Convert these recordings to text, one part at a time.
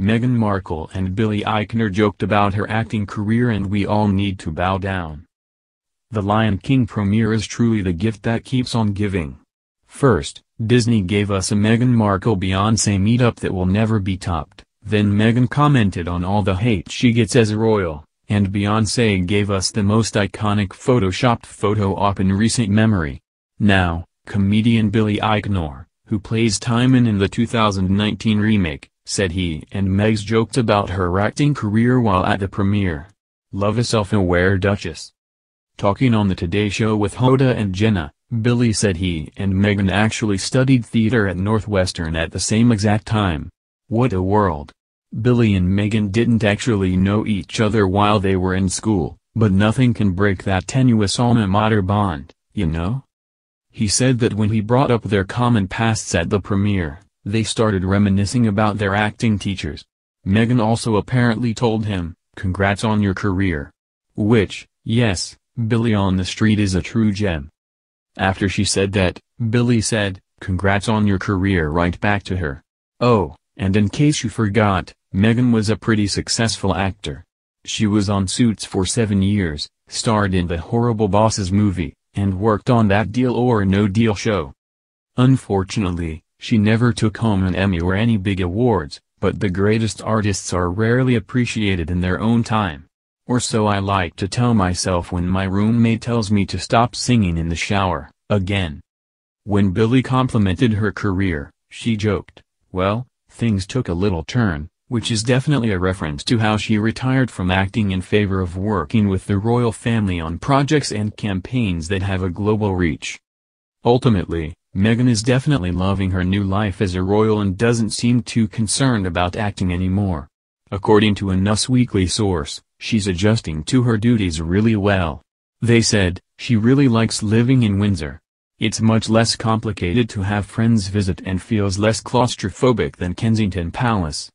Meghan Markle and Billy Eichner joked about her acting career and we all need to bow down. The Lion King premiere is truly the gift that keeps on giving. First, Disney gave us a Meghan Markle Beyoncé meetup that will never be topped, then Meghan commented on all the hate she gets as a royal, and Beyoncé gave us the most iconic photoshopped photo op in recent memory. Now, comedian Billy Eichner, who plays Timon in the 2019 remake, said he and Meg's joked about her acting career while at the premiere. Love a self-aware duchess. Talking on the Today Show with Hoda and Jenna, Billy said he and Meghan actually studied theater at Northwestern at the same exact time. What a world. Billy and Meghan didn't actually know each other while they were in school, but nothing can break that tenuous alma mater bond, you know? He said that when he brought up their common pasts at the premiere, they started reminiscing about their acting teachers. Megan also apparently told him, congrats on your career. Which, yes, Billy on the street is a true gem. After she said that, Billy said, congrats on your career right back to her. Oh, and in case you forgot, Megan was a pretty successful actor. She was on Suits for seven years, starred in the Horrible Bosses movie, and worked on that Deal or No Deal show. Unfortunately, she never took home an Emmy or any big awards, but the greatest artists are rarely appreciated in their own time. Or so I like to tell myself when my roommate tells me to stop singing in the shower, again. When Billy complimented her career, she joked, well, things took a little turn, which is definitely a reference to how she retired from acting in favor of working with the royal family on projects and campaigns that have a global reach. Ultimately, Meghan is definitely loving her new life as a royal and doesn't seem too concerned about acting anymore. According to a Us Weekly source, she's adjusting to her duties really well. They said, she really likes living in Windsor. It's much less complicated to have friends visit and feels less claustrophobic than Kensington Palace.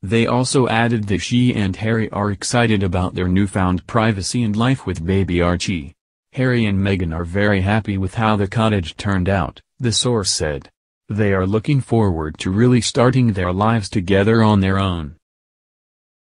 They also added that she and Harry are excited about their newfound privacy and life with baby Archie. Harry and Meghan are very happy with how the cottage turned out, the source said. They are looking forward to really starting their lives together on their own.